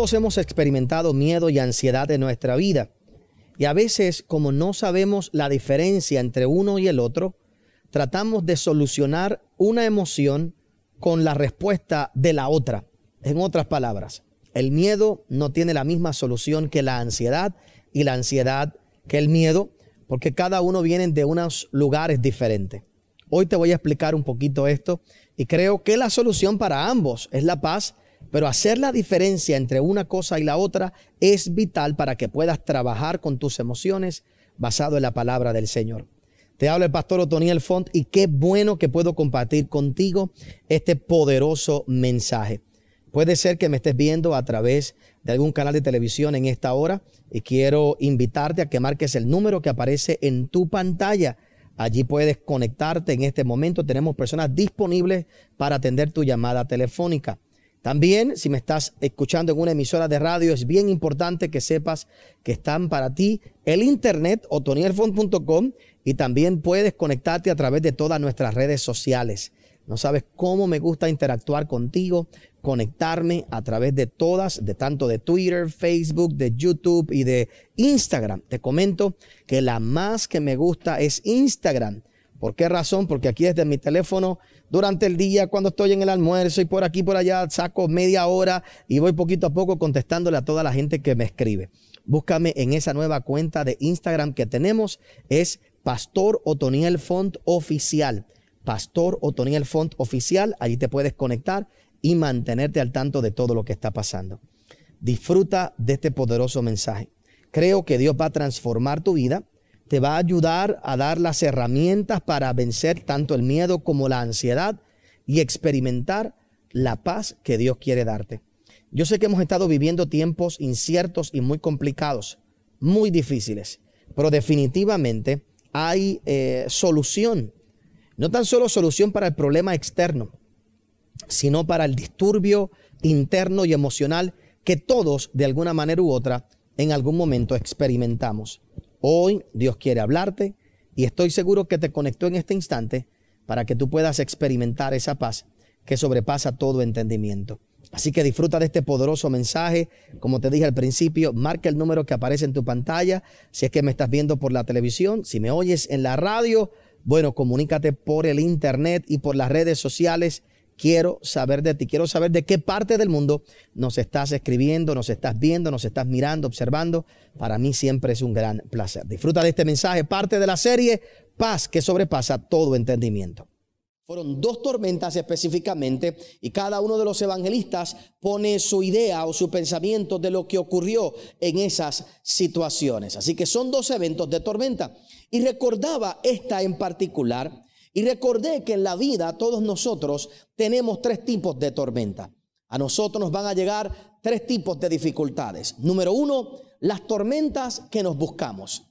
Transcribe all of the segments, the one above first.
Todos hemos experimentado miedo y ansiedad en nuestra vida. Y a veces, como no sabemos la diferencia entre uno y el otro, tratamos de solucionar una emoción con la respuesta de la otra. En otras palabras, el miedo no tiene la misma solución que la ansiedad y la ansiedad que el miedo, porque cada uno viene de unos lugares diferentes. Hoy te voy a explicar un poquito esto y creo que la solución para ambos es la paz pero hacer la diferencia entre una cosa y la otra es vital para que puedas trabajar con tus emociones basado en la palabra del Señor. Te habla el pastor Otoniel Font y qué bueno que puedo compartir contigo este poderoso mensaje. Puede ser que me estés viendo a través de algún canal de televisión en esta hora y quiero invitarte a que marques el número que aparece en tu pantalla. Allí puedes conectarte en este momento. Tenemos personas disponibles para atender tu llamada telefónica. También, si me estás escuchando en una emisora de radio, es bien importante que sepas que están para ti el internet o tonielfon.com y también puedes conectarte a través de todas nuestras redes sociales. No sabes cómo me gusta interactuar contigo, conectarme a través de todas, de tanto de Twitter, Facebook, de YouTube y de Instagram. Te comento que la más que me gusta es Instagram. ¿Por qué razón? Porque aquí desde mi teléfono durante el día, cuando estoy en el almuerzo y por aquí, por allá, saco media hora y voy poquito a poco contestándole a toda la gente que me escribe. Búscame en esa nueva cuenta de Instagram que tenemos, es Pastor Otoniel Font Oficial. Pastor Otoniel Font Oficial, allí te puedes conectar y mantenerte al tanto de todo lo que está pasando. Disfruta de este poderoso mensaje. Creo que Dios va a transformar tu vida te va a ayudar a dar las herramientas para vencer tanto el miedo como la ansiedad y experimentar la paz que Dios quiere darte. Yo sé que hemos estado viviendo tiempos inciertos y muy complicados, muy difíciles, pero definitivamente hay eh, solución. No tan solo solución para el problema externo, sino para el disturbio interno y emocional que todos, de alguna manera u otra, en algún momento experimentamos. Hoy Dios quiere hablarte y estoy seguro que te conectó en este instante para que tú puedas experimentar esa paz que sobrepasa todo entendimiento. Así que disfruta de este poderoso mensaje. Como te dije al principio, marca el número que aparece en tu pantalla. Si es que me estás viendo por la televisión, si me oyes en la radio, bueno, comunícate por el internet y por las redes sociales. Quiero saber de ti, quiero saber de qué parte del mundo nos estás escribiendo, nos estás viendo, nos estás mirando, observando. Para mí siempre es un gran placer. Disfruta de este mensaje, parte de la serie Paz que sobrepasa todo entendimiento. Fueron dos tormentas específicamente y cada uno de los evangelistas pone su idea o su pensamiento de lo que ocurrió en esas situaciones. Así que son dos eventos de tormenta. Y recordaba esta en particular y recordé que en la vida todos nosotros tenemos tres tipos de tormenta. A nosotros nos van a llegar tres tipos de dificultades. Número uno, las tormentas que nos buscamos.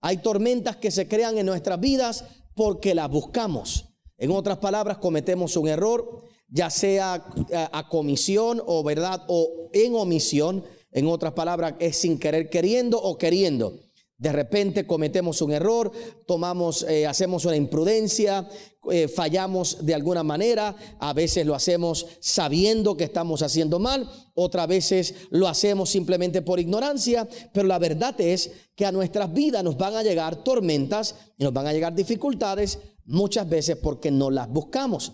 Hay tormentas que se crean en nuestras vidas porque las buscamos. En otras palabras, cometemos un error, ya sea eh, a, comisión o verdad o en omisión. En otras palabras, es sin querer queriendo o queriendo. De repente cometemos un error, tomamos, eh, hacemos una imprudencia, eh, fallamos de alguna manera, a veces lo hacemos sabiendo que estamos haciendo mal, otras veces lo hacemos simplemente por ignorancia, pero la verdad es que a nuestras vidas nos van a llegar tormentas y nos van a llegar dificultades muchas veces porque no las buscamos.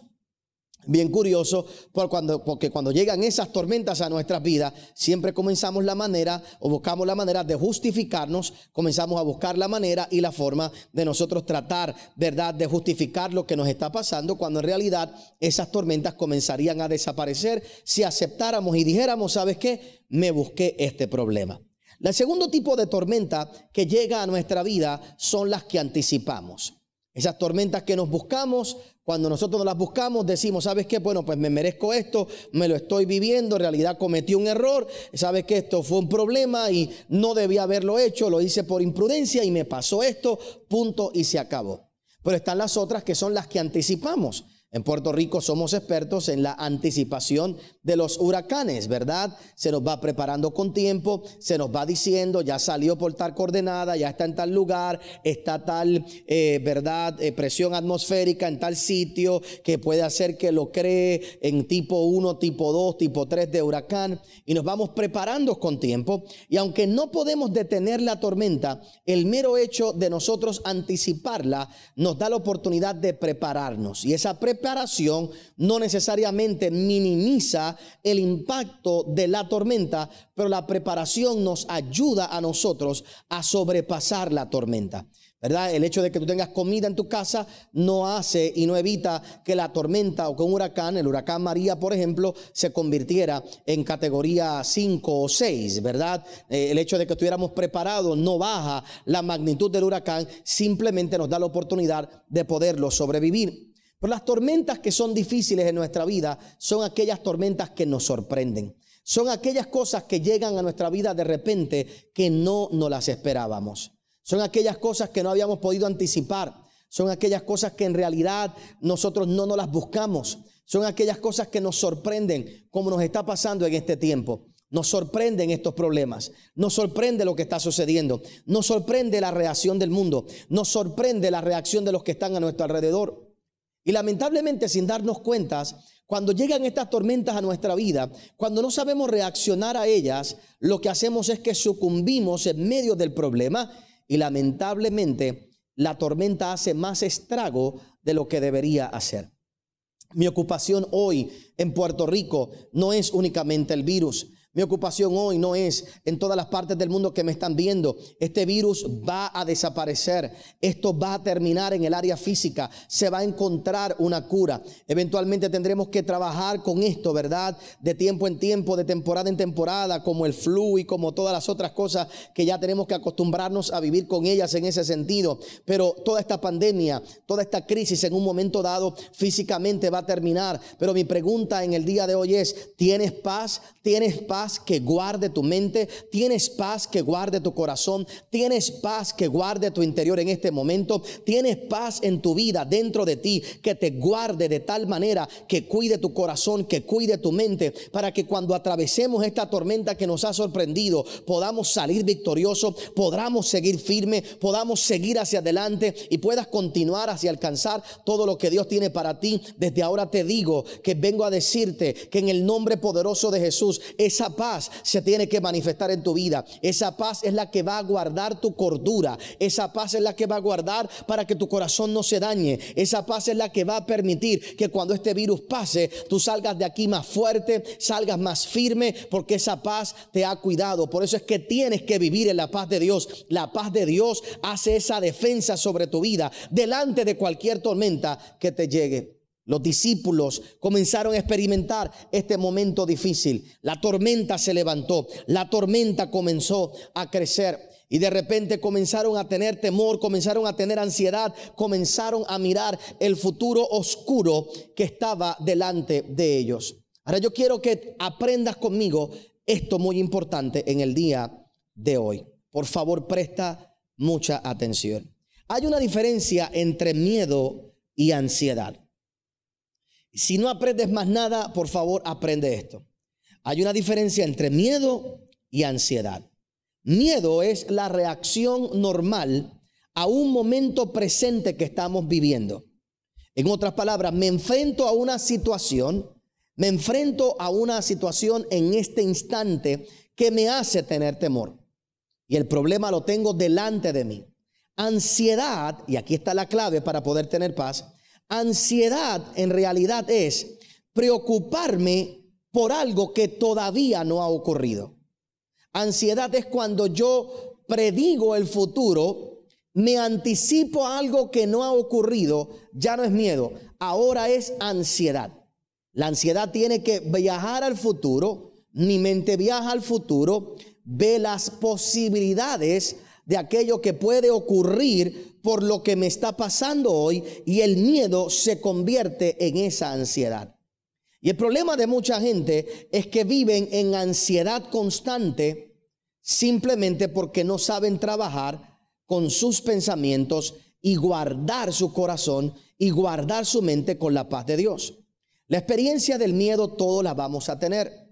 Bien curioso, cuando, porque cuando llegan esas tormentas a nuestras vidas, siempre comenzamos la manera o buscamos la manera de justificarnos, comenzamos a buscar la manera y la forma de nosotros tratar, ¿verdad?, de justificar lo que nos está pasando, cuando en realidad esas tormentas comenzarían a desaparecer si aceptáramos y dijéramos, ¿sabes qué? Me busqué este problema. El segundo tipo de tormenta que llega a nuestra vida son las que anticipamos. Esas tormentas que nos buscamos, cuando nosotros las buscamos, decimos, ¿sabes qué? Bueno, pues me merezco esto, me lo estoy viviendo, en realidad cometí un error, ¿sabes que Esto fue un problema y no debía haberlo hecho, lo hice por imprudencia y me pasó esto, punto y se acabó. Pero están las otras que son las que anticipamos. En Puerto Rico somos expertos en la anticipación de los huracanes, ¿verdad? Se nos va preparando con tiempo, se nos va diciendo, ya salió por tal coordenada, ya está en tal lugar, está tal, eh, ¿verdad? Eh, presión atmosférica en tal sitio que puede hacer que lo cree en tipo 1, tipo 2, tipo 3 de huracán. Y nos vamos preparando con tiempo. Y aunque no podemos detener la tormenta, el mero hecho de nosotros anticiparla nos da la oportunidad de prepararnos. Y esa preparación Preparación no necesariamente minimiza el impacto de la tormenta, pero la preparación nos ayuda a nosotros a sobrepasar la tormenta. ¿Verdad? El hecho de que tú tengas comida en tu casa no hace y no evita que la tormenta o que un huracán, el huracán María, por ejemplo, se convirtiera en categoría 5 o 6, ¿verdad? Eh, el hecho de que estuviéramos preparados no baja la magnitud del huracán, simplemente nos da la oportunidad de poderlo sobrevivir. Pero las tormentas que son difíciles en nuestra vida son aquellas tormentas que nos sorprenden. Son aquellas cosas que llegan a nuestra vida de repente que no nos las esperábamos. Son aquellas cosas que no habíamos podido anticipar. Son aquellas cosas que en realidad nosotros no nos las buscamos. Son aquellas cosas que nos sorprenden como nos está pasando en este tiempo. Nos sorprenden estos problemas, nos sorprende lo que está sucediendo, nos sorprende la reacción del mundo, nos sorprende la reacción de los que están a nuestro alrededor. Y lamentablemente, sin darnos cuentas, cuando llegan estas tormentas a nuestra vida, cuando no sabemos reaccionar a ellas, lo que hacemos es que sucumbimos en medio del problema y lamentablemente la tormenta hace más estrago de lo que debería hacer. Mi ocupación hoy en Puerto Rico no es únicamente el virus. Mi ocupación hoy no es en todas las partes del mundo que me están viendo. Este virus va a desaparecer. Esto va a terminar en el área física. Se va a encontrar una cura. Eventualmente tendremos que trabajar con esto, ¿verdad? De tiempo en tiempo, de temporada en temporada, como el flu y como todas las otras cosas que ya tenemos que acostumbrarnos a vivir con ellas en ese sentido. Pero toda esta pandemia, toda esta crisis en un momento dado físicamente va a terminar. Pero mi pregunta en el día de hoy es, ¿tienes paz? ¿Tienes paz? que guarde tu mente, tienes paz que guarde tu corazón, tienes paz que guarde tu interior en este momento, tienes paz en tu vida dentro de ti que te guarde de tal manera que cuide tu corazón, que cuide tu mente, para que cuando atravesemos esta tormenta que nos ha sorprendido, podamos salir victoriosos, podamos seguir firme, podamos seguir hacia adelante y puedas continuar hacia alcanzar todo lo que Dios tiene para ti. Desde ahora te digo que vengo a decirte que en el nombre poderoso de Jesús, esa paz se tiene que manifestar en tu vida. Esa paz es la que va a guardar tu cordura. Esa paz es la que va a guardar para que tu corazón no se dañe. Esa paz es la que va a permitir que cuando este virus pase, tú salgas de aquí más fuerte, salgas más firme, porque esa paz te ha cuidado. Por eso es que tienes que vivir en la paz de Dios. La paz de Dios hace esa defensa sobre tu vida delante de cualquier tormenta que te llegue. Los discípulos comenzaron a experimentar este momento difícil. La tormenta se levantó, la tormenta comenzó a crecer y de repente comenzaron a tener temor, comenzaron a tener ansiedad, comenzaron a mirar el futuro oscuro que estaba delante de ellos. Ahora yo quiero que aprendas conmigo esto muy importante en el día de hoy. Por favor, presta mucha atención. Hay una diferencia entre miedo y ansiedad. Si no aprendes más nada, por favor, aprende esto. Hay una diferencia entre miedo y ansiedad. Miedo es la reacción normal a un momento presente que estamos viviendo. En otras palabras, me enfrento a una situación, me enfrento a una situación en este instante que me hace tener temor. Y el problema lo tengo delante de mí. Ansiedad, y aquí está la clave para poder tener paz, Ansiedad en realidad es preocuparme por algo que todavía no ha ocurrido. Ansiedad es cuando yo predigo el futuro, me anticipo a algo que no ha ocurrido, ya no es miedo, ahora es ansiedad. La ansiedad tiene que viajar al futuro, mi mente viaja al futuro, ve las posibilidades de aquello que puede ocurrir por lo que me está pasando hoy y el miedo se convierte en esa ansiedad. Y el problema de mucha gente es que viven en ansiedad constante simplemente porque no saben trabajar con sus pensamientos y guardar su corazón y guardar su mente con la paz de Dios. La experiencia del miedo todos la vamos a tener.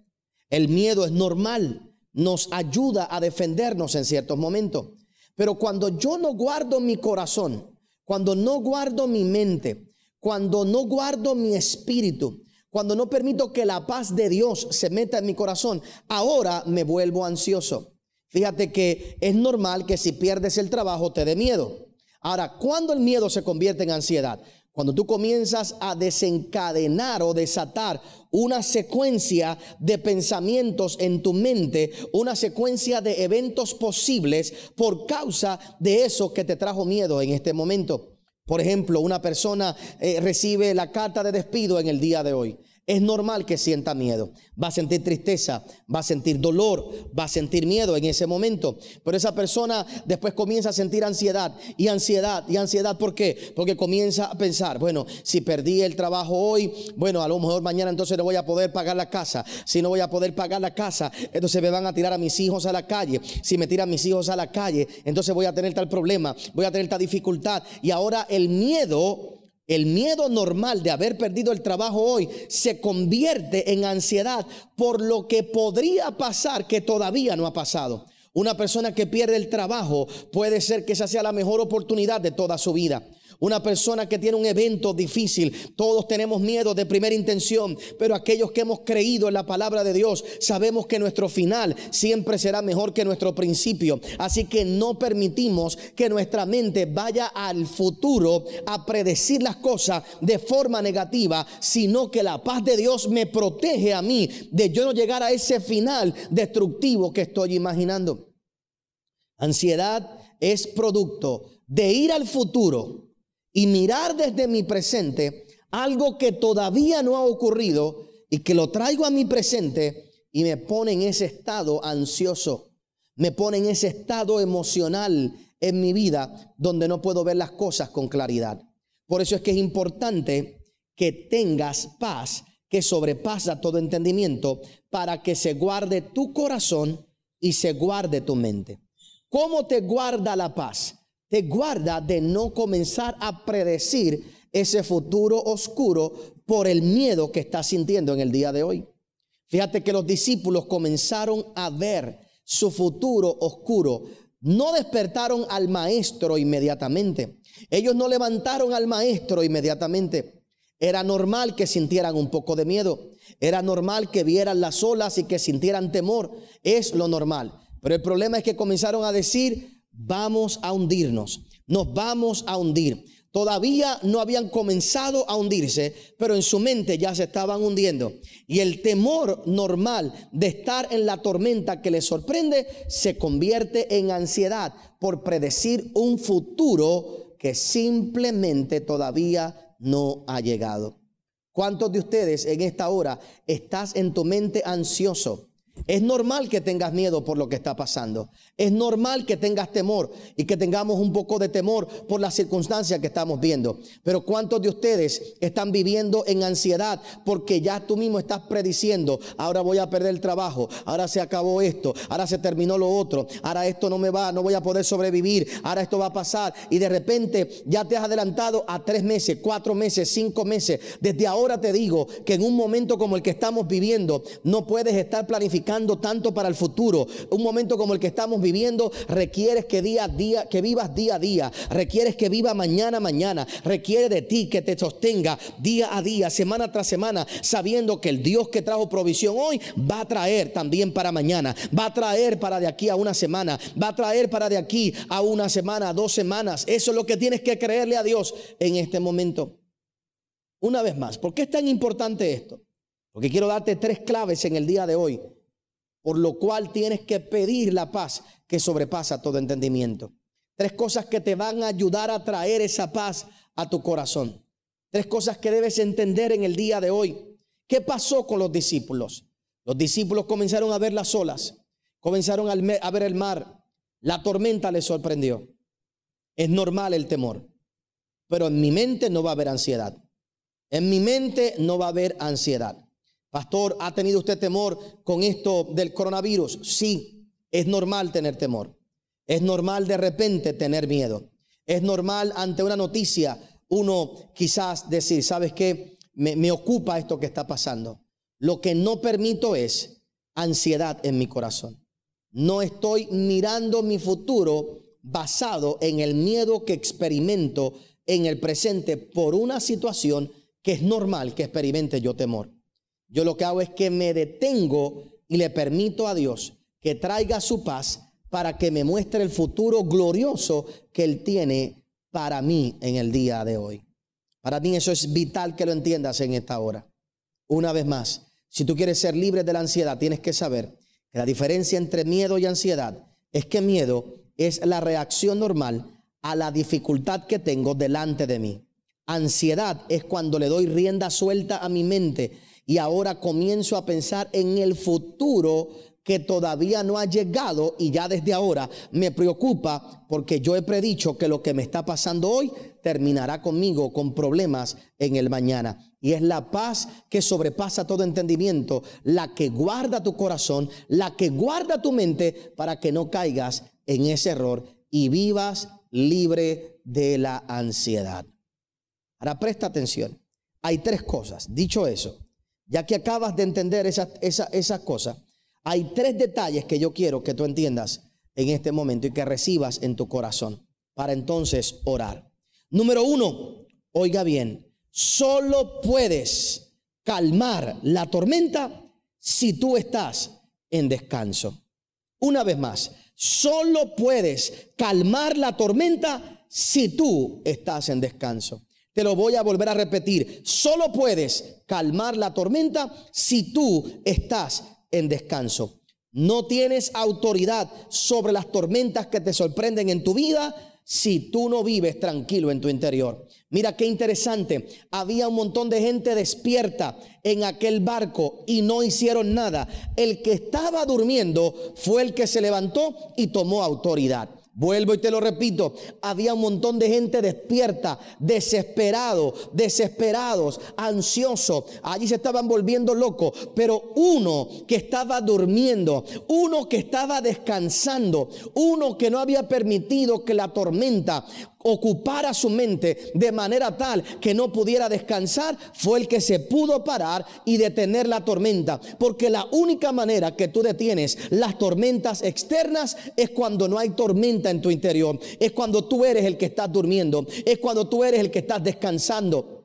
El miedo es normal, nos ayuda a defendernos en ciertos momentos. Pero cuando yo no guardo mi corazón, cuando no guardo mi mente, cuando no guardo mi espíritu, cuando no permito que la paz de Dios se meta en mi corazón, ahora me vuelvo ansioso. Fíjate que es normal que si pierdes el trabajo te dé miedo. Ahora, ¿cuándo el miedo se convierte en ansiedad? Cuando tú comienzas a desencadenar o desatar una secuencia de pensamientos en tu mente, una secuencia de eventos posibles por causa de eso que te trajo miedo en este momento. Por ejemplo, una persona eh, recibe la carta de despido en el día de hoy es normal que sienta miedo. Va a sentir tristeza, va a sentir dolor, va a sentir miedo en ese momento. Pero esa persona después comienza a sentir ansiedad y ansiedad y ansiedad. ¿Por qué? Porque comienza a pensar, bueno, si perdí el trabajo hoy, bueno, a lo mejor mañana entonces no voy a poder pagar la casa. Si no voy a poder pagar la casa, entonces me van a tirar a mis hijos a la calle. Si me tiran mis hijos a la calle, entonces voy a tener tal problema, voy a tener tal dificultad. Y ahora el miedo el miedo normal de haber perdido el trabajo hoy se convierte en ansiedad por lo que podría pasar que todavía no ha pasado. Una persona que pierde el trabajo puede ser que esa sea la mejor oportunidad de toda su vida una persona que tiene un evento difícil. Todos tenemos miedo de primera intención, pero aquellos que hemos creído en la palabra de Dios sabemos que nuestro final siempre será mejor que nuestro principio. Así que no permitimos que nuestra mente vaya al futuro a predecir las cosas de forma negativa, sino que la paz de Dios me protege a mí de yo no llegar a ese final destructivo que estoy imaginando. Ansiedad es producto de ir al futuro y mirar desde mi presente algo que todavía no ha ocurrido y que lo traigo a mi presente y me pone en ese estado ansioso, me pone en ese estado emocional en mi vida donde no puedo ver las cosas con claridad. Por eso es que es importante que tengas paz que sobrepasa todo entendimiento para que se guarde tu corazón y se guarde tu mente. ¿Cómo te guarda la paz? te guarda de no comenzar a predecir ese futuro oscuro por el miedo que estás sintiendo en el día de hoy. Fíjate que los discípulos comenzaron a ver su futuro oscuro. No despertaron al maestro inmediatamente. Ellos no levantaron al maestro inmediatamente. Era normal que sintieran un poco de miedo. Era normal que vieran las olas y que sintieran temor. Es lo normal. Pero el problema es que comenzaron a decir, vamos a hundirnos, nos vamos a hundir. Todavía no habían comenzado a hundirse, pero en su mente ya se estaban hundiendo. Y el temor normal de estar en la tormenta que les sorprende se convierte en ansiedad por predecir un futuro que simplemente todavía no ha llegado. ¿Cuántos de ustedes en esta hora estás en tu mente ansioso? Es normal que tengas miedo por lo que está pasando. Es normal que tengas temor y que tengamos un poco de temor por las circunstancias que estamos viendo. Pero ¿cuántos de ustedes están viviendo en ansiedad porque ya tú mismo estás prediciendo, ahora voy a perder el trabajo, ahora se acabó esto, ahora se terminó lo otro, ahora esto no me va, no voy a poder sobrevivir, ahora esto va a pasar y de repente ya te has adelantado a tres meses, cuatro meses, cinco meses. Desde ahora te digo que en un momento como el que estamos viviendo no puedes estar planificando tanto para el futuro. Un momento como el que estamos viviendo requiere que día a día, que vivas día a día, requiere que viva mañana a mañana, requiere de ti que te sostenga día a día, semana tras semana, sabiendo que el Dios que trajo provisión hoy va a traer también para mañana, va a traer para de aquí a una semana, va a traer para de aquí a una semana, a dos semanas. Eso es lo que tienes que creerle a Dios en este momento. Una vez más, ¿por qué es tan importante esto? Porque quiero darte tres claves en el día de hoy por lo cual tienes que pedir la paz que sobrepasa todo entendimiento. Tres cosas que te van a ayudar a traer esa paz a tu corazón. Tres cosas que debes entender en el día de hoy. ¿Qué pasó con los discípulos? Los discípulos comenzaron a ver las olas, comenzaron a ver el mar, la tormenta les sorprendió. Es normal el temor, pero en mi mente no va a haber ansiedad. En mi mente no va a haber ansiedad. Pastor, ¿ha tenido usted temor con esto del coronavirus? Sí, es normal tener temor. Es normal de repente tener miedo. Es normal ante una noticia uno quizás decir, ¿sabes qué? Me, ocupa esto que está pasando. Lo que no permito es ansiedad en mi corazón. No estoy mirando mi futuro basado en el miedo que experimento en el presente por una situación que es normal que experimente yo temor. Yo lo que hago es que me detengo y le permito a Dios que traiga su paz para que me muestre el futuro glorioso que Él tiene para mí en el día de hoy. Para mí eso es vital que lo entiendas en esta hora. Una vez más, si tú quieres ser libre de la ansiedad, tienes que saber que la diferencia entre miedo y ansiedad es que miedo es la reacción normal a la dificultad que tengo delante de mí. Ansiedad es cuando le doy rienda suelta a mi mente y ahora comienzo a pensar en el futuro que todavía no ha llegado y ya desde ahora me preocupa porque yo he predicho que lo que me está pasando hoy terminará conmigo con problemas en el mañana. Y es la paz que sobrepasa todo entendimiento, la que guarda tu corazón, la que guarda tu mente para que no caigas en ese error y vivas libre de la ansiedad. Ahora presta atención. Hay tres cosas. Dicho eso, ya que acabas de entender esas, esas cosas, hay tres detalles que yo quiero que tú entiendas en este momento y que recibas en tu corazón para entonces orar. Número uno, oiga bien, solo puedes calmar la tormenta si tú estás en descanso. Una vez más, solo puedes calmar la tormenta si tú estás en descanso. Te lo voy a volver a repetir. Solo puedes calmar la tormenta si tú estás en descanso. No tienes autoridad sobre las tormentas que te sorprenden en tu vida si tú no vives tranquilo en tu interior. Mira qué interesante. Había un montón de gente despierta en aquel barco y no hicieron nada. El que estaba durmiendo fue el que se levantó y tomó autoridad. Vuelvo y te lo repito, había un montón de gente despierta, desesperado, desesperados, ansioso. Allí se estaban volviendo locos, pero uno que estaba durmiendo, uno que estaba descansando, uno que no había permitido que la tormenta ocupara su mente de manera tal que no pudiera descansar, fue el que se pudo parar y detener la tormenta. Porque la única manera que tú detienes las tormentas externas es cuando no hay tormenta en tu interior. Es cuando tú eres el que estás durmiendo. Es cuando tú eres el que estás descansando.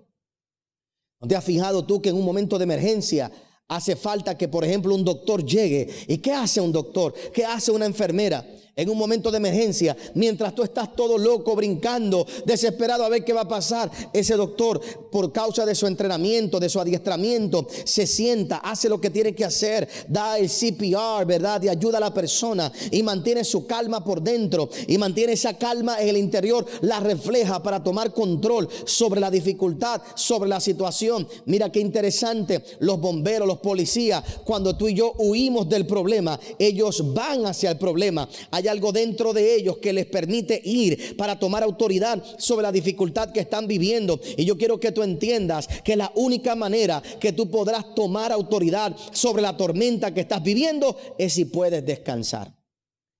te has fijado tú que en un momento de emergencia hace falta que, por ejemplo, un doctor llegue? ¿Y qué hace un doctor? ¿Qué hace una enfermera? en un momento de emergencia, mientras tú estás todo loco, brincando, desesperado a ver qué va a pasar, ese doctor, por causa de su entrenamiento, de su adiestramiento, se sienta, hace lo que tiene que hacer, da el CPR, ¿verdad? Y ayuda a la persona y mantiene su calma por dentro y mantiene esa calma en el interior, la refleja para tomar control sobre la dificultad, sobre la situación. Mira qué interesante, los bomberos, los policías, cuando tú y yo huimos del problema, ellos van hacia el problema hay algo dentro de ellos que les permite ir para tomar autoridad sobre la dificultad que están viviendo. Y yo quiero que tú entiendas que la única manera que tú podrás tomar autoridad sobre la tormenta que estás viviendo es si puedes descansar.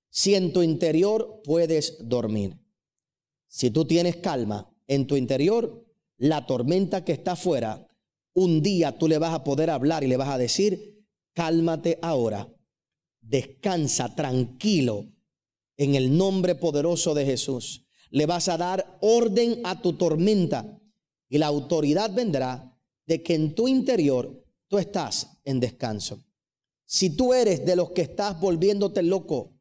Si en tu interior puedes dormir. Si tú tienes calma en tu interior, la tormenta que está afuera, un día tú le vas a poder hablar y le vas a decir, cálmate ahora, descansa tranquilo, en el nombre poderoso de Jesús. Le vas a dar orden a tu tormenta y la autoridad vendrá de que en tu interior tú estás en descanso. Si tú eres de los que estás volviéndote loco,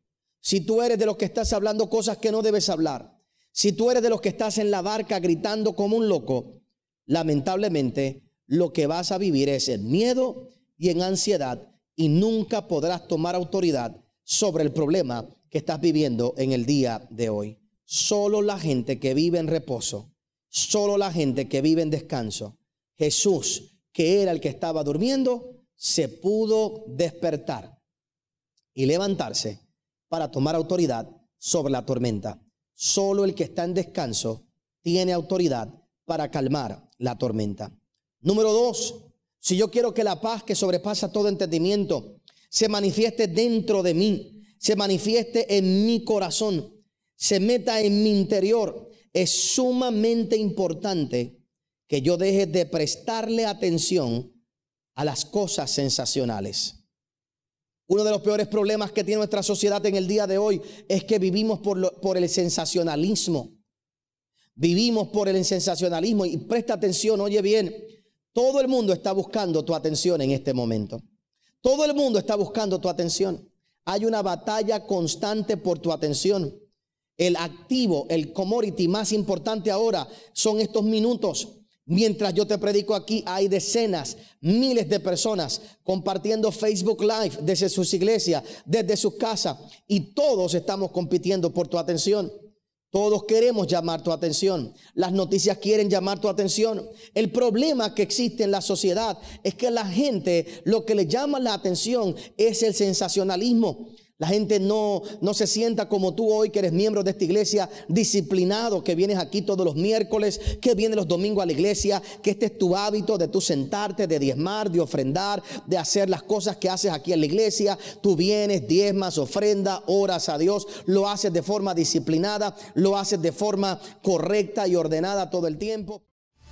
si tú eres de los que estás hablando cosas que no debes hablar, si tú eres de los que estás en la barca gritando como un loco, lamentablemente lo que vas a vivir es en miedo y en ansiedad y nunca podrás tomar autoridad sobre el problema que estás viviendo en el día de hoy. Solo la gente que vive en reposo, solo la gente que vive en descanso. Jesús, que era el que estaba durmiendo, se pudo despertar y levantarse para tomar autoridad sobre la tormenta. Solo el que está en descanso tiene autoridad para calmar la tormenta. Número dos, si yo quiero que la paz que sobrepasa todo entendimiento se manifieste dentro de mí, se manifieste en mi corazón, se meta en mi interior. Es sumamente importante que yo deje de prestarle atención a las cosas sensacionales. Uno de los peores problemas que tiene nuestra sociedad en el día de hoy es que vivimos por, el sensacionalismo. Vivimos por el sensacionalismo y presta atención, oye bien, todo el mundo está buscando tu atención en este momento. Todo el mundo está buscando tu atención. Hay una batalla constante por tu atención. El activo, el commodity más importante ahora son estos minutos. Mientras yo te predico aquí, hay decenas, miles de personas compartiendo Facebook Live desde sus iglesias, desde sus casas, y todos estamos compitiendo por tu atención. Todos queremos llamar tu atención. Las noticias quieren llamar tu atención. El problema que existe en la sociedad es que la gente lo que le llama la atención es el sensacionalismo. La gente no, no se sienta como tú hoy que eres miembro de esta iglesia, disciplinado, que vienes aquí todos los miércoles, que vienes los domingos a la iglesia, que este es tu hábito de tú sentarte, de diezmar, de ofrendar, de hacer las cosas que haces aquí en la iglesia. Tú vienes, diezmas, ofrenda, oras a Dios, lo haces de forma disciplinada, lo haces de forma correcta y ordenada todo el tiempo.